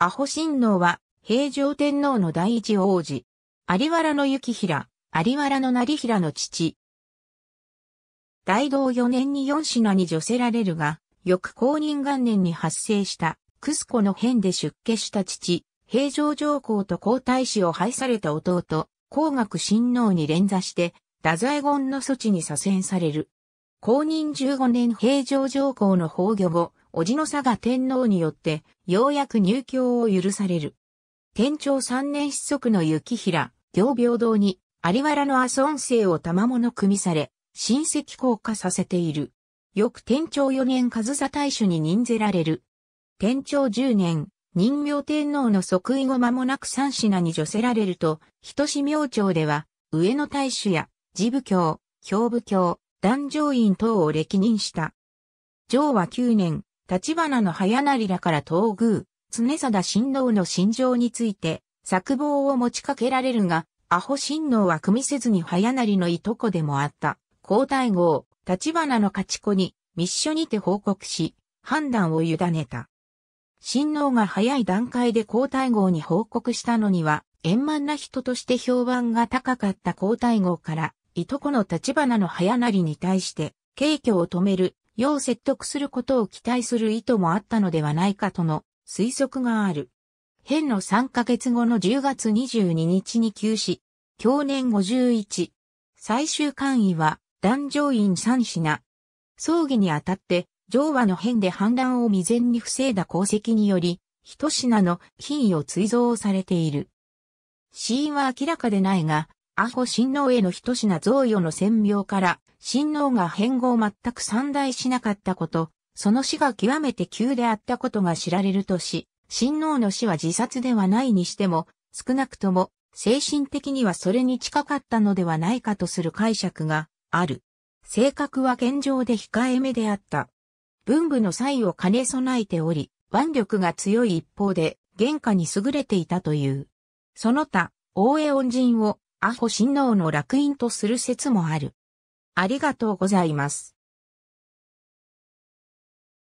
アホ親王は、平城天皇の第一王子。有原の幸平、有原の成平の父。大道4年に四品に除せられるが、翌公認元年に発生した、クスコの変で出家した父、平城上皇と皇太子を廃された弟、皇学親王に連座して、太宰権の措置に左遷される。公認15年平城上皇の崩御後、叔父の佐賀天皇によって、ようやく入教を許される。天長三年子息の幸平、行平等に、有原の阿蘇音声を賜物組みされ、親戚降下させている。翌天長四年上座大主に任ぜられる。天長十年、任命天皇の即位後間もなく三品に除せられると、人志明朝では、上野大主や、自部教、兵部教、壇上院等を歴任した。上和九年、立花の早成らから東宮、常貞親王の心情について、作望を持ちかけられるが、アホ親王は組みせずに早成のいとこでもあった、皇太后、立花の勝ち子に、密書にて報告し、判断を委ねた。親王が早い段階で皇太后に報告したのには、円満な人として評判が高かった皇太后から、いとこの立花の早成に対して、敬虚を止める要説得することを期待する意図もあったのではないかとの推測がある。変の3ヶ月後の10月22日に休止、去年51。最終官位は、壇上院3品。葬儀にあたって、上和の変で反乱を未然に防いだ功績により、一品の品位を追贈されている。死因は明らかでないが、安保親王への一品贈与の占領から、親王が変を全く散大しなかったこと、その死が極めて急であったことが知られるとし、親王の死は自殺ではないにしても、少なくとも精神的にはそれに近かったのではないかとする解釈がある。性格は健常で控えめであった。文武の才を兼ね備えており、腕力が強い一方で、原価に優れていたという。その他、大江恩人をアホ親王の楽印とする説もある。ありがとうございます。